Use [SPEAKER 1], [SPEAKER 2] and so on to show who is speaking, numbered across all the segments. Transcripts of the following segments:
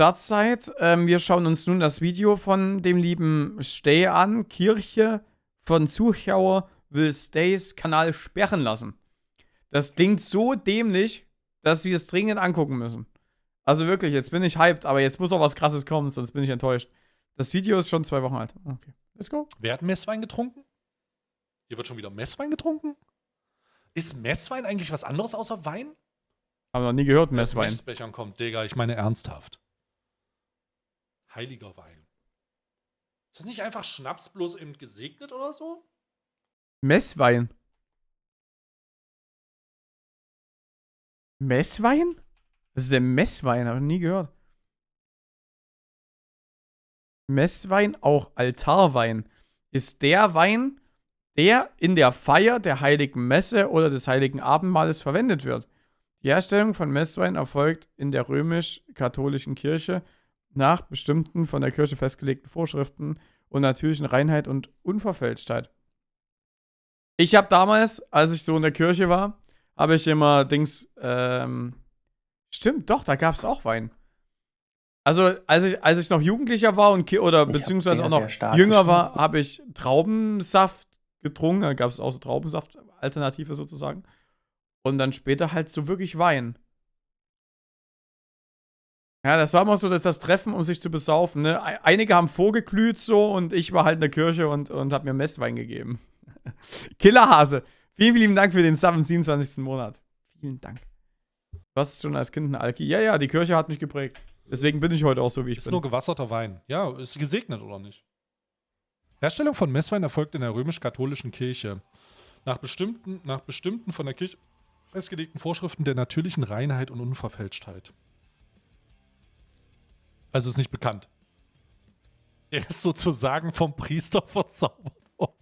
[SPEAKER 1] Startzeit. Ähm, wir schauen uns nun das Video von dem lieben Stay an. Kirche von Zuschauer will Stays Kanal sperren lassen. Das klingt so dämlich, dass wir es dringend angucken müssen. Also wirklich, jetzt bin ich hyped, aber jetzt muss auch was krasses kommen, sonst bin ich enttäuscht. Das Video ist schon zwei Wochen alt. Okay,
[SPEAKER 2] let's go. Wer hat Messwein getrunken? Hier wird schon wieder Messwein getrunken? Ist Messwein eigentlich was anderes außer Wein? Haben wir noch nie gehört, äh, Messwein. Wenn Messbechern kommt, Digga, ich meine ernsthaft. Heiliger Wein. Ist das nicht einfach Schnaps bloß eben gesegnet oder so?
[SPEAKER 1] Messwein. Messwein? Das ist der Messwein, habe ich nie gehört. Messwein, auch Altarwein, ist der Wein, der in der Feier der heiligen Messe oder des heiligen Abendmahles verwendet wird. Die Herstellung von Messwein erfolgt in der römisch-katholischen Kirche nach bestimmten von der Kirche festgelegten Vorschriften und natürlichen Reinheit und Unverfälschtheit. Ich habe damals, als ich so in der Kirche war, habe ich immer Dings, ähm, stimmt, doch, da gab es auch Wein. Also, als ich, als ich noch Jugendlicher war und oder ich beziehungsweise auch noch jünger war, habe ich Traubensaft getrunken. Da gab es auch so Traubensaft-Alternative sozusagen. Und dann später halt so wirklich Wein. Ja, das war immer so dass das Treffen, um sich zu besaufen. Ne? Einige haben vorgeglüht so und ich war halt in der Kirche und, und hab mir Messwein gegeben. Killerhase, vielen vielen Dank für den Sub im 27. Monat. Vielen Dank. Du hast schon als Kind ein Alki. Ja, ja, die Kirche hat mich geprägt. Deswegen
[SPEAKER 2] bin ich heute auch so, wie ich ist bin. Ist nur gewasserter Wein. Ja, ist gesegnet oder nicht? Herstellung von Messwein erfolgt in der römisch-katholischen Kirche. Nach bestimmten, nach bestimmten von der Kirche festgelegten Vorschriften der natürlichen Reinheit und Unverfälschtheit. Also ist nicht bekannt. Er ist sozusagen vom Priester verzaubert worden.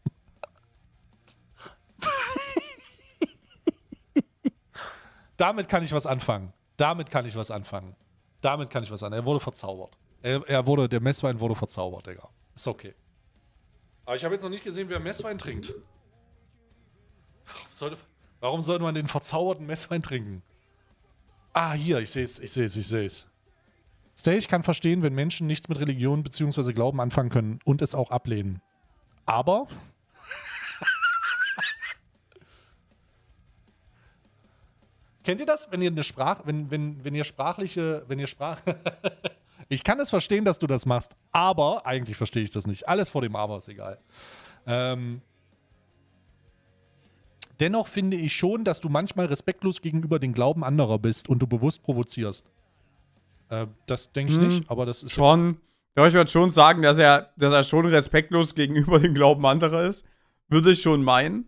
[SPEAKER 2] Damit kann ich was anfangen. Damit kann ich was anfangen. Damit kann ich was anfangen. Er wurde verzaubert. Er, er wurde, der Messwein wurde verzaubert, Digga. Ist okay. Aber ich habe jetzt noch nicht gesehen, wer Messwein trinkt. Warum sollte, warum sollte man den verzauberten Messwein trinken? Ah, hier, ich sehe es, ich sehe es, ich sehe es. Stay, ich kann verstehen, wenn Menschen nichts mit Religion bzw. Glauben anfangen können und es auch ablehnen. Aber. Kennt ihr das, wenn ihr eine Sprache, wenn, wenn, wenn ihr sprachliche, wenn ihr Sprache. ich kann es verstehen, dass du das machst, aber eigentlich verstehe ich das nicht. Alles vor dem Aber ist egal. Ähm, dennoch finde ich schon, dass du manchmal respektlos gegenüber den Glauben anderer bist und du bewusst provozierst. Äh, das denke ich hm, nicht,
[SPEAKER 1] aber das ist. Schon. Ja, ich würde schon sagen, dass er, dass er schon respektlos gegenüber dem Glauben anderer ist. Würde ich schon meinen.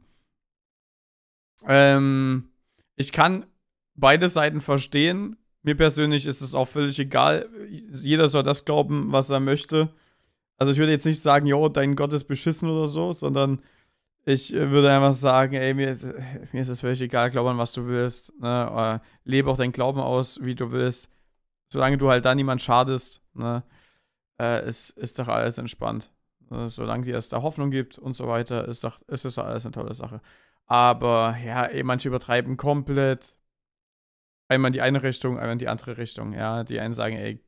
[SPEAKER 1] Ähm, ich kann beide Seiten verstehen. Mir persönlich ist es auch völlig egal. Jeder soll das glauben, was er möchte. Also ich würde jetzt nicht sagen, jo, dein Gott ist beschissen oder so, sondern ich äh, würde einfach sagen, ey, mir, mir ist es völlig egal, glaub an, was du willst. Ne? Äh, lebe auch deinen Glauben aus, wie du willst solange du halt da niemand schadest, ne, äh, ist, ist doch alles entspannt. Ne, solange dir es da Hoffnung gibt und so weiter, ist, doch, ist es alles eine tolle Sache. Aber ja, eh, manche übertreiben komplett. Einmal in die eine Richtung, einmal in die andere Richtung. Ja, die einen sagen, ey,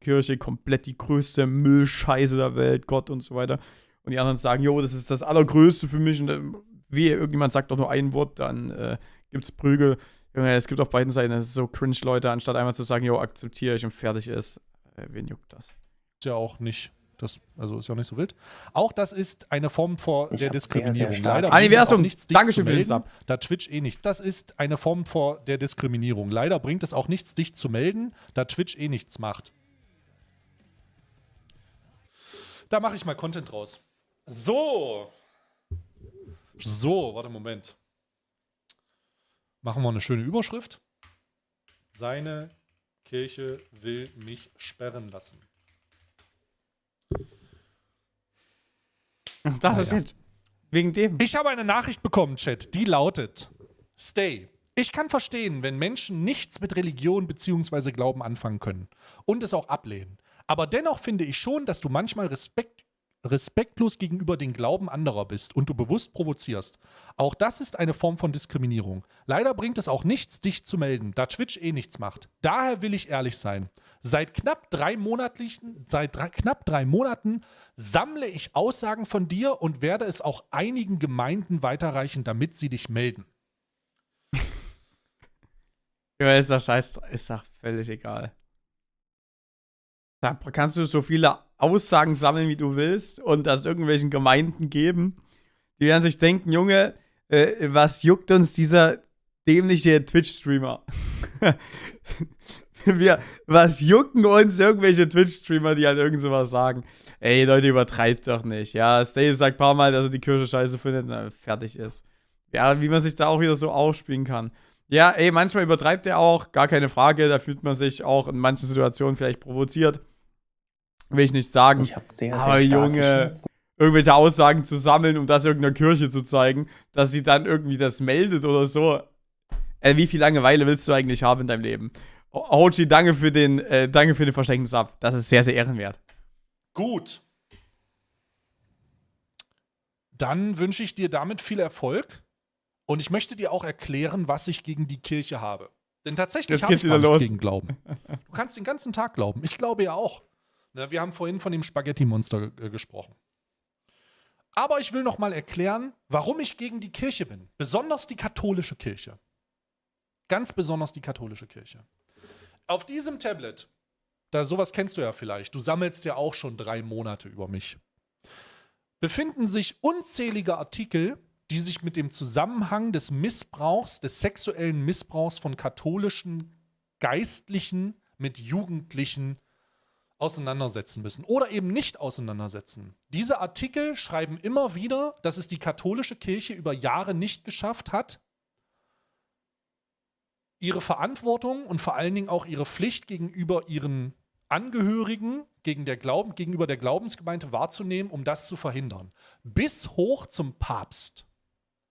[SPEAKER 1] Kirche komplett die größte Müllscheiße der Welt, Gott und so weiter. Und die anderen sagen, jo, das ist das Allergrößte für mich. Und äh, irgendjemand sagt doch nur ein Wort, dann äh, es Prügel. Junge, es gibt auf beiden Seiten so cringe Leute, anstatt einmal zu sagen, jo, akzeptiere ich und fertig ist.
[SPEAKER 2] Äh, wen juckt das? Ist ja auch nicht. Das, also ist ja auch nicht so wild. Auch das ist eine Form vor ich der Diskriminierung. Sehr, sehr Leider bringt es auch nichts, dich Dankeschön zu melden, da Twitch eh nicht. Das ist eine Form vor der Diskriminierung. Leider bringt es auch nichts, dich zu melden, da Twitch eh nichts macht. Da mache ich mal Content draus. So. So, warte, einen Moment machen wir eine schöne Überschrift. Seine Kirche will mich sperren lassen. das ist ah, jetzt. Wegen dem. Ich habe eine Nachricht bekommen, Chat, die lautet: Stay. Ich kann verstehen, wenn Menschen nichts mit Religion bzw. Glauben anfangen können und es auch ablehnen. Aber dennoch finde ich schon, dass du manchmal Respekt respektlos gegenüber den Glauben anderer bist und du bewusst provozierst. Auch das ist eine Form von Diskriminierung. Leider bringt es auch nichts, dich zu melden, da Twitch eh nichts macht. Daher will ich ehrlich sein. Seit knapp drei, monatlichen, seit drei, knapp drei Monaten sammle ich Aussagen von dir und werde es auch einigen Gemeinden weiterreichen, damit sie dich melden. Ja, ist doch scheiß, ist doch völlig egal.
[SPEAKER 1] Da kannst du so viele Aussagen sammeln, wie du willst, und das irgendwelchen Gemeinden geben. Die werden sich denken, Junge, äh, was juckt uns dieser dämliche Twitch-Streamer? was jucken uns irgendwelche Twitch-Streamer, die halt irgend sowas sagen? Ey, Leute, übertreibt doch nicht. Ja, Stay sagt ein paar Mal, dass er die Kirche scheiße findet und fertig ist. Ja, wie man sich da auch wieder so aufspielen kann. Ja, ey, manchmal übertreibt er auch, gar keine Frage, da fühlt man sich auch in manchen Situationen vielleicht provoziert will ich nicht sagen. Ich hab sehr, sehr aber Junge, irgendwelche Aussagen zu sammeln, um das irgendeiner Kirche zu zeigen, dass sie dann irgendwie das meldet oder so. Äh, wie viel Langeweile willst du eigentlich haben in deinem Leben? Hochi, danke für den, äh, danke für den verschenkten Sub.
[SPEAKER 2] Das ist sehr, sehr ehrenwert. Gut. Dann wünsche ich dir damit viel Erfolg und ich möchte dir auch erklären, was ich gegen die Kirche habe. Denn tatsächlich habe ich gar nichts gegen Glauben. Du kannst den ganzen Tag glauben. Ich glaube ja auch. Ne, wir haben vorhin von dem Spaghetti-Monster äh, gesprochen. Aber ich will noch mal erklären, warum ich gegen die Kirche bin. Besonders die katholische Kirche. Ganz besonders die katholische Kirche. Auf diesem Tablet, da sowas kennst du ja vielleicht, du sammelst ja auch schon drei Monate über mich, befinden sich unzählige Artikel, die sich mit dem Zusammenhang des Missbrauchs, des sexuellen Missbrauchs von katholischen Geistlichen mit Jugendlichen auseinandersetzen müssen oder eben nicht auseinandersetzen. Diese Artikel schreiben immer wieder, dass es die katholische Kirche über Jahre nicht geschafft hat, ihre Verantwortung und vor allen Dingen auch ihre Pflicht gegenüber ihren Angehörigen, gegen der Glauben, gegenüber der Glaubensgemeinde wahrzunehmen, um das zu verhindern. Bis hoch zum Papst.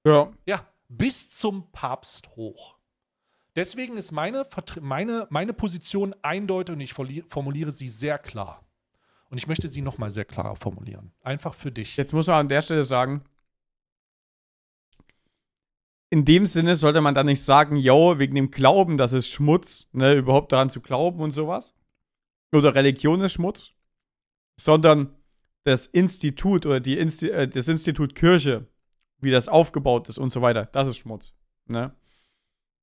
[SPEAKER 2] Ja. Ja, bis zum Papst hoch. Deswegen ist meine, meine, meine Position eindeutig und ich formuliere sie sehr klar. Und ich möchte sie nochmal sehr klar formulieren. Einfach für dich. Jetzt muss man an der Stelle
[SPEAKER 1] sagen, in dem Sinne sollte man dann nicht sagen, yo, wegen dem Glauben, das ist Schmutz, ne, überhaupt daran zu glauben und sowas. Oder Religion ist Schmutz. Sondern das Institut oder die Insti äh, das Institut Kirche, wie das aufgebaut ist und so weiter, das ist Schmutz. Ne?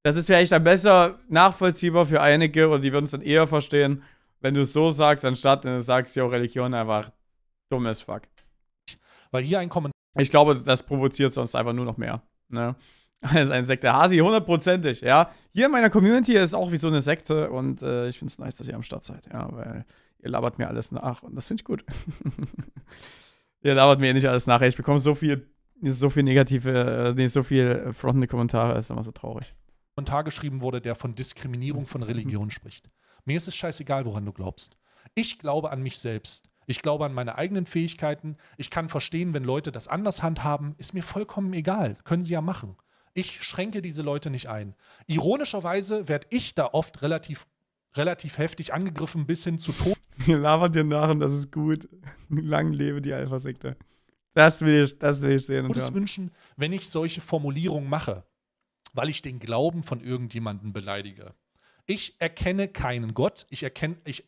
[SPEAKER 1] Das ist vielleicht dann besser nachvollziehbar für einige und die würden es dann eher verstehen, wenn du es so sagst, anstatt wenn äh, du sagst, ja, Religion einfach dummes Fuck. Weil hier ein Kommentar. Ich glaube, das provoziert sonst einfach nur noch mehr. Ne? ist ein Sekte Hasi, hundertprozentig, ja. Hier in meiner Community ist es auch wie so eine Sekte und äh, ich finde es nice, dass ihr am Start seid, ja, weil ihr labert mir alles nach und das finde ich gut. ihr labert mir nicht alles nach. Ich bekomme so viel, so viel negative, äh, nee, so viel äh, frontende Kommentare, das ist immer so traurig.
[SPEAKER 2] Kommentar geschrieben wurde, der von Diskriminierung von Religion mhm. spricht. Mir ist es scheißegal, woran du glaubst. Ich glaube an mich selbst. Ich glaube an meine eigenen Fähigkeiten. Ich kann verstehen, wenn Leute das anders handhaben. Ist mir vollkommen egal. Können sie ja machen. Ich schränke diese Leute nicht ein. Ironischerweise werde ich da oft relativ, relativ heftig angegriffen, bis hin zu Tod. Wir labert dir nach und das ist gut.
[SPEAKER 1] Lang lebe die Alpha-Sekte. Das will ich, das
[SPEAKER 2] will ich sehen. es wünschen, wenn ich solche Formulierungen mache weil ich den Glauben von irgendjemandem beleidige. Ich erkenne keinen Gott. Ich erkenne, ich,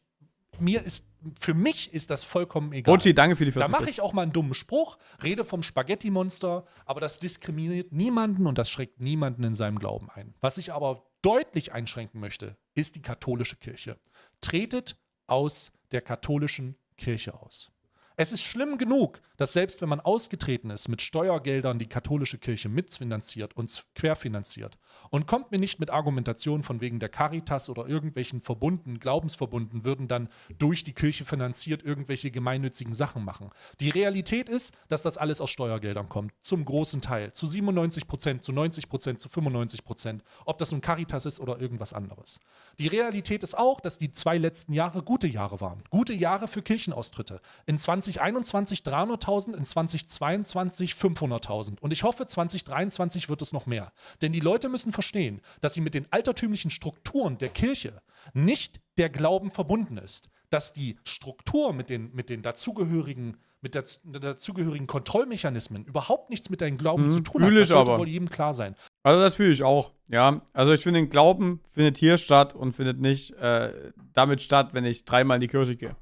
[SPEAKER 2] mir ist, für mich ist das vollkommen egal. Monty, danke für die 40 Da mache ich auch mal einen dummen Spruch, rede vom Spaghetti-Monster, aber das diskriminiert niemanden und das schreckt niemanden in seinem Glauben ein. Was ich aber deutlich einschränken möchte, ist die katholische Kirche. Tretet aus der katholischen Kirche aus. Es ist schlimm genug, dass selbst wenn man ausgetreten ist, mit Steuergeldern die katholische Kirche mitfinanziert und querfinanziert und kommt mir nicht mit Argumentationen von wegen der Caritas oder irgendwelchen Verbunden, Glaubensverbunden würden dann durch die Kirche finanziert irgendwelche gemeinnützigen Sachen machen. Die Realität ist, dass das alles aus Steuergeldern kommt, zum großen Teil, zu 97 Prozent, zu 90 Prozent, zu 95 Prozent, ob das nun Caritas ist oder irgendwas anderes. Die Realität ist auch, dass die zwei letzten Jahre gute Jahre waren, gute Jahre für Kirchenaustritte. In 20 2021 300.000, in 2022 500.000. Und ich hoffe, 2023 wird es noch mehr. Denn die Leute müssen verstehen, dass sie mit den altertümlichen Strukturen der Kirche nicht der Glauben verbunden ist. Dass die Struktur mit den, mit den dazugehörigen mit der, der dazugehörigen Kontrollmechanismen überhaupt nichts mit deinem Glauben mhm, zu hm, tun hat. Das sollte wohl jedem klar sein.
[SPEAKER 1] Also das fühle ich auch, ja. Also ich finde, den Glauben findet hier statt und findet nicht äh, damit statt, wenn ich dreimal in die Kirche gehe.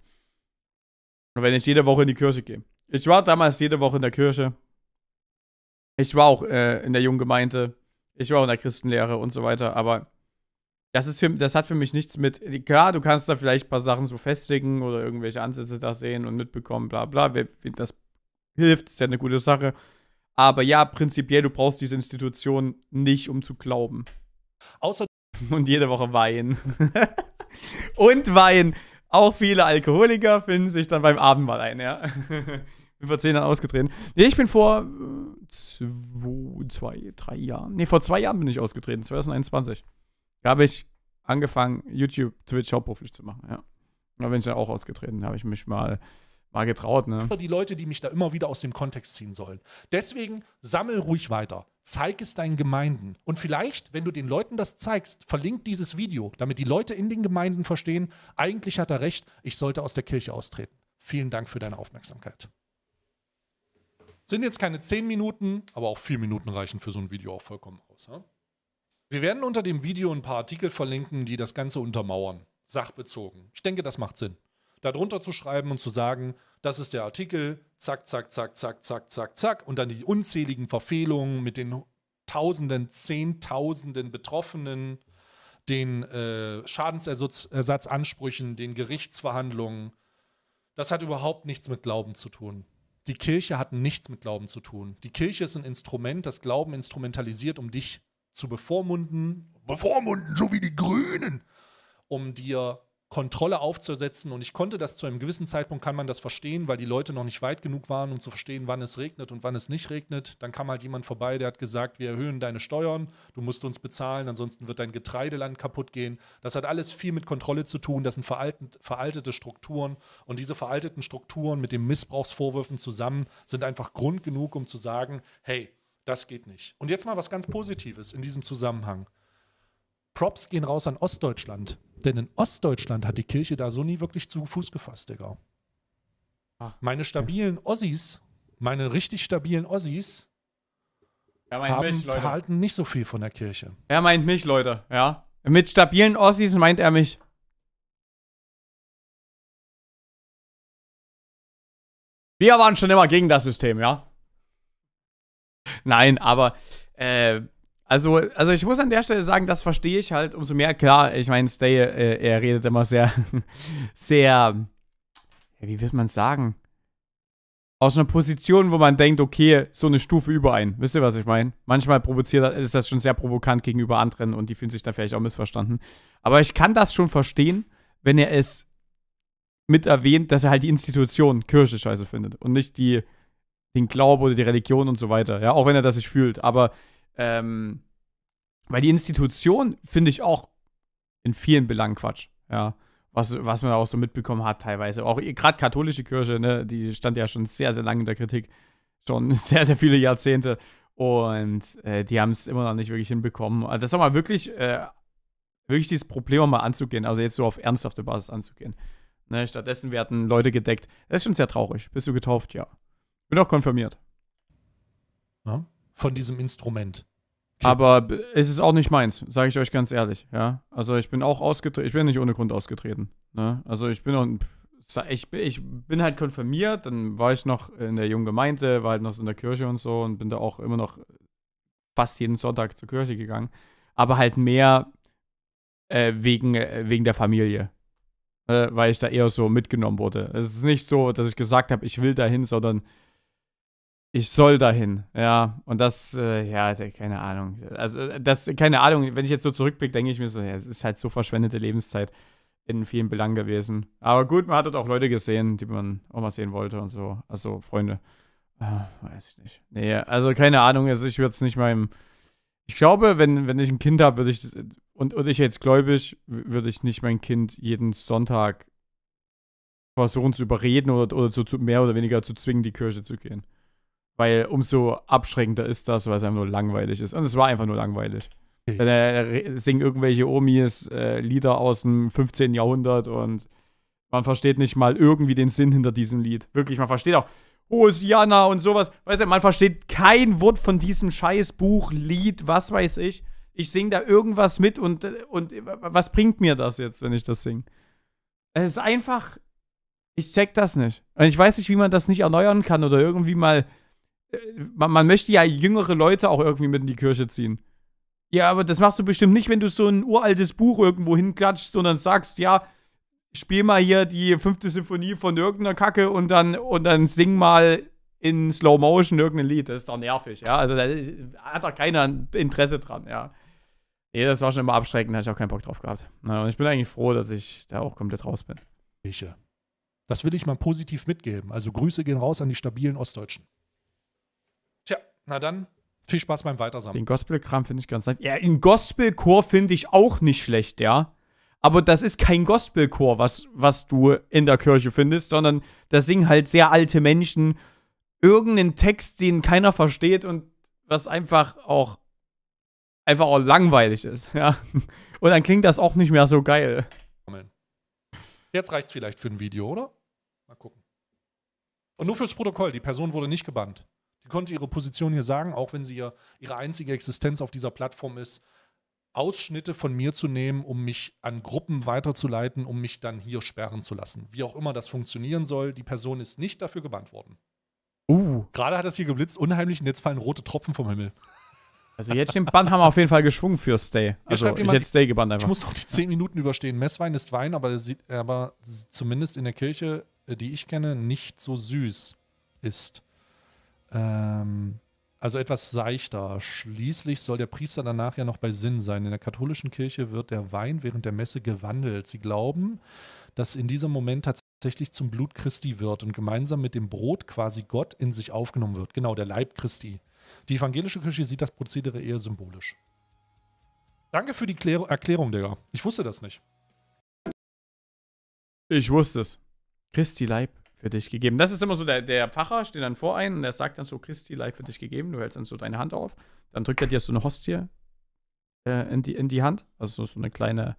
[SPEAKER 1] Und wenn ich jede Woche in die Kirche gehe. Ich war damals jede Woche in der Kirche. Ich war auch äh, in der Junggemeinde. Ich war auch in der Christenlehre und so weiter. Aber das, ist für, das hat für mich nichts mit. Klar, du kannst da vielleicht ein paar Sachen so festigen oder irgendwelche Ansätze da sehen und mitbekommen, bla bla. das hilft, ist ja eine gute Sache. Aber ja, prinzipiell, du brauchst diese Institution nicht, um zu glauben. Außer. Und jede Woche weinen. und weinen. Auch viele Alkoholiker finden sich dann beim Abendmahl ein, ja. bin vor zehn Jahren ausgetreten. Nee, ich bin vor äh, zwei, zwei, drei Jahren. Nee, vor zwei Jahren bin ich ausgetreten, 2021. Da habe ich angefangen, YouTube, Twitch hauptberuflich zu machen, ja. Da bin ich dann auch
[SPEAKER 2] ausgetreten. Da habe ich mich mal mal getraut, ne? Die Leute, die mich da immer wieder aus dem Kontext ziehen sollen. Deswegen sammel ruhig weiter. Zeig es deinen Gemeinden. Und vielleicht, wenn du den Leuten das zeigst, verlink dieses Video, damit die Leute in den Gemeinden verstehen, eigentlich hat er recht, ich sollte aus der Kirche austreten. Vielen Dank für deine Aufmerksamkeit. Sind jetzt keine zehn Minuten, aber auch vier Minuten reichen für so ein Video auch vollkommen aus. Ja? Wir werden unter dem Video ein paar Artikel verlinken, die das Ganze untermauern. Sachbezogen. Ich denke, das macht Sinn darunter zu schreiben und zu sagen, das ist der Artikel, zack, zack, zack, zack, zack, zack, zack, und dann die unzähligen Verfehlungen mit den Tausenden, Zehntausenden Betroffenen, den äh, Schadensersatzansprüchen, den Gerichtsverhandlungen. Das hat überhaupt nichts mit Glauben zu tun. Die Kirche hat nichts mit Glauben zu tun. Die Kirche ist ein Instrument, das Glauben instrumentalisiert, um dich zu bevormunden, bevormunden, so wie die Grünen, um dir Kontrolle aufzusetzen. Und ich konnte das zu einem gewissen Zeitpunkt, kann man das verstehen, weil die Leute noch nicht weit genug waren, um zu verstehen, wann es regnet und wann es nicht regnet. Dann kam halt jemand vorbei, der hat gesagt, wir erhöhen deine Steuern, du musst uns bezahlen, ansonsten wird dein Getreideland kaputt gehen. Das hat alles viel mit Kontrolle zu tun, das sind veraltete Strukturen. Und diese veralteten Strukturen mit den Missbrauchsvorwürfen zusammen sind einfach Grund genug, um zu sagen, hey, das geht nicht. Und jetzt mal was ganz Positives in diesem Zusammenhang. Props gehen raus an Ostdeutschland. Denn in Ostdeutschland hat die Kirche da so nie wirklich zu Fuß gefasst, Digga. Ah. Meine stabilen Ossis, meine richtig stabilen Ossis, ja, haben mich, Verhalten nicht so viel von der Kirche. Er meint mich, Leute, ja. Mit stabilen Ossis meint er mich.
[SPEAKER 1] Wir waren schon immer gegen das System, ja. Nein, aber äh, also, also ich muss an der Stelle sagen, das verstehe ich halt umso mehr. Klar, ich meine, Stay, äh, er redet immer sehr, sehr, wie wird man sagen? Aus einer Position, wo man denkt, okay, so eine Stufe über einen. Wisst ihr, was ich meine? Manchmal provoziert ist das schon sehr provokant gegenüber anderen und die fühlen sich da vielleicht auch missverstanden. Aber ich kann das schon verstehen, wenn er es mit erwähnt, dass er halt die Institution Kirche scheiße findet und nicht die, den Glauben oder die Religion und so weiter. Ja, auch wenn er das sich fühlt. Aber ähm, weil die Institution finde ich auch in vielen Belangen Quatsch, ja. Was, was man auch so mitbekommen hat teilweise. Auch gerade katholische Kirche, ne, die stand ja schon sehr, sehr lange in der Kritik. Schon sehr, sehr viele Jahrzehnte. Und äh, die haben es immer noch nicht wirklich hinbekommen. Also das ist mal wirklich, äh, wirklich dieses Problem mal anzugehen. Also jetzt so auf ernsthafte Basis anzugehen. Ne, stattdessen werden Leute gedeckt. Das ist schon sehr traurig. Bist du getauft? Ja. Bin auch konfirmiert.
[SPEAKER 2] Ja, von diesem Instrument.
[SPEAKER 1] Aber es ist auch nicht meins, sage ich euch ganz ehrlich. Ja, also ich bin auch ausgetreten, ich bin nicht ohne Grund ausgetreten. Ne? Also ich bin auch, ich, ich bin halt konfirmiert, dann war ich noch in der jungen Gemeinde, war halt noch so in der Kirche und so und bin da auch immer noch fast jeden Sonntag zur Kirche gegangen. Aber halt mehr äh, wegen, äh, wegen der Familie. Äh, weil ich da eher so mitgenommen wurde. Es ist nicht so, dass ich gesagt habe, ich will dahin, sondern ich soll dahin, ja. Und das, äh, ja, keine Ahnung. Also, äh, das, keine Ahnung, wenn ich jetzt so zurückblicke, denke ich mir so, ja, es ist halt so verschwendete Lebenszeit in vielen Belangen gewesen. Aber gut, man hat dort halt auch Leute gesehen, die man auch mal sehen wollte und so. Also, Freunde. Äh, weiß ich nicht. Nee, also keine Ahnung, also ich würde es nicht meinem. Ich glaube, wenn, wenn ich ein Kind habe, würde ich. Und, und ich jetzt gläubig, würde ich nicht mein Kind jeden Sonntag versuchen zu überreden oder, oder zu, zu mehr oder weniger zu zwingen, die Kirche zu gehen. Weil umso abschreckender ist das, weil es einfach nur langweilig ist. Und es war einfach nur langweilig. Okay. Dann äh, singen irgendwelche Omis äh, Lieder aus dem 15. Jahrhundert und man versteht nicht mal irgendwie den Sinn hinter diesem Lied. Wirklich, man versteht auch Hosianna und sowas. Weißt du, man versteht kein Wort von diesem Scheißbuch, Lied, was weiß ich. Ich singe da irgendwas mit und, äh, und äh, was bringt mir das jetzt, wenn ich das singe? Es ist einfach, ich check das nicht. Und ich weiß nicht, wie man das nicht erneuern kann oder irgendwie mal man, man möchte ja jüngere Leute auch irgendwie mit in die Kirche ziehen. Ja, aber das machst du bestimmt nicht, wenn du so ein uraltes Buch irgendwo hinklatschst und dann sagst, ja, spiel mal hier die fünfte Sinfonie von irgendeiner Kacke und dann, und dann sing mal in Slow Motion irgendein Lied. Das ist doch nervig, ja. Also da hat doch keiner Interesse dran, ja. Nee, das war schon immer
[SPEAKER 2] abschreckend, da hatte ich auch keinen Bock drauf gehabt. Na, und ich bin eigentlich froh, dass ich da auch komplett raus bin. Das will ich mal positiv mitgeben. Also Grüße gehen raus an die stabilen Ostdeutschen. Na dann, viel Spaß beim Weitersammeln. Den Gospelkram finde ich ganz nett. Ja, den Gospelchor finde ich
[SPEAKER 1] auch nicht schlecht, ja. Aber das ist kein Gospelchor, was, was du in der Kirche findest, sondern da singen halt sehr alte Menschen irgendeinen Text, den keiner versteht und was einfach auch einfach auch langweilig ist, ja. Und dann klingt das auch nicht mehr so geil.
[SPEAKER 2] Jetzt reicht's vielleicht für ein Video, oder? Mal gucken. Und nur fürs Protokoll, die Person wurde nicht gebannt konnte ihre Position hier sagen, auch wenn sie ja ihre einzige Existenz auf dieser Plattform ist, Ausschnitte von mir zu nehmen, um mich an Gruppen weiterzuleiten, um mich dann hier sperren zu lassen. Wie auch immer das funktionieren soll, die Person ist nicht dafür gebannt worden. Uh. Gerade hat das hier geblitzt, unheimlich, und
[SPEAKER 1] jetzt fallen rote Tropfen vom Himmel. Also jetzt den Bann haben wir auf jeden Fall geschwungen für Stay. Also ja, ich hätte Stay gebannt einfach. Ich muss noch die 10
[SPEAKER 2] Minuten überstehen. Messwein ist Wein, aber, sie, aber zumindest in der Kirche, äh, die ich kenne, nicht so süß ist. Ähm, also etwas seichter. Schließlich soll der Priester danach ja noch bei Sinn sein. In der katholischen Kirche wird der Wein während der Messe gewandelt. Sie glauben, dass in diesem Moment tatsächlich zum Blut Christi wird und gemeinsam mit dem Brot quasi Gott in sich aufgenommen wird. Genau, der Leib Christi. Die evangelische Kirche sieht das Prozedere eher symbolisch. Danke für die Klär Erklärung, Digga. Ich wusste das nicht. Ich wusste es.
[SPEAKER 1] Christi Leib für dich gegeben. Das ist immer so, der, der Pfarrer steht dann vor einem und der sagt dann so, Christi, Leib für dich gegeben. Du hältst dann so deine Hand auf. Dann drückt er dir so eine Hostie äh, in, die, in die Hand. Also so, so eine kleine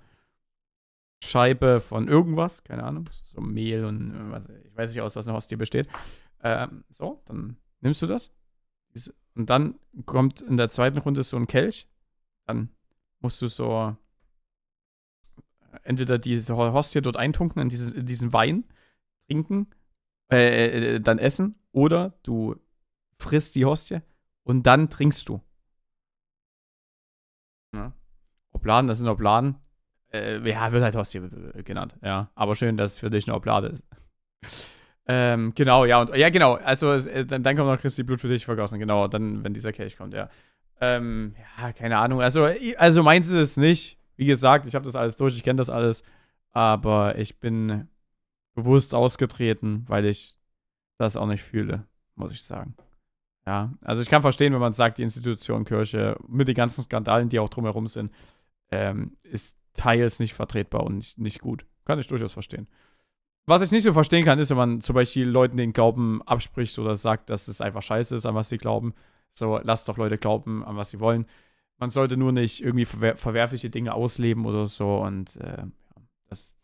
[SPEAKER 1] Scheibe von irgendwas, keine Ahnung. So Mehl und äh, ich weiß nicht aus, was eine Hostie besteht. Ähm, so, dann nimmst du das. Und dann kommt in der zweiten Runde so ein Kelch. Dann musst du so äh, entweder diese Hostie dort eintunken in, dieses, in diesen Wein trinken äh, äh, äh, dann essen oder du frisst die Hostie und dann trinkst du. Ja. Ne? Obladen, das sind Obladen. Äh, ja, wird halt Hostie äh, genannt, ja. Aber schön, dass es für dich eine Oblade ist. ähm, genau, ja, und ja, genau. Also dann, dann kommt noch Christi Blut für dich vergossen, genau, dann, wenn dieser Kelch kommt, ja. Ähm, ja, keine Ahnung. Also, also meins ist es nicht. Wie gesagt, ich habe das alles durch, ich kenne das alles. Aber ich bin bewusst ausgetreten, weil ich das auch nicht fühle, muss ich sagen. Ja, also ich kann verstehen, wenn man sagt, die Institution Kirche mit den ganzen Skandalen, die auch drumherum sind, ähm, ist teils nicht vertretbar und nicht, nicht gut. Kann ich durchaus verstehen. Was ich nicht so verstehen kann, ist, wenn man zum Beispiel Leuten den Glauben abspricht oder sagt, dass es einfach scheiße ist, an was sie glauben. So, lasst doch Leute glauben, an was sie wollen. Man sollte nur nicht irgendwie verwerfliche Dinge ausleben oder so und äh, das,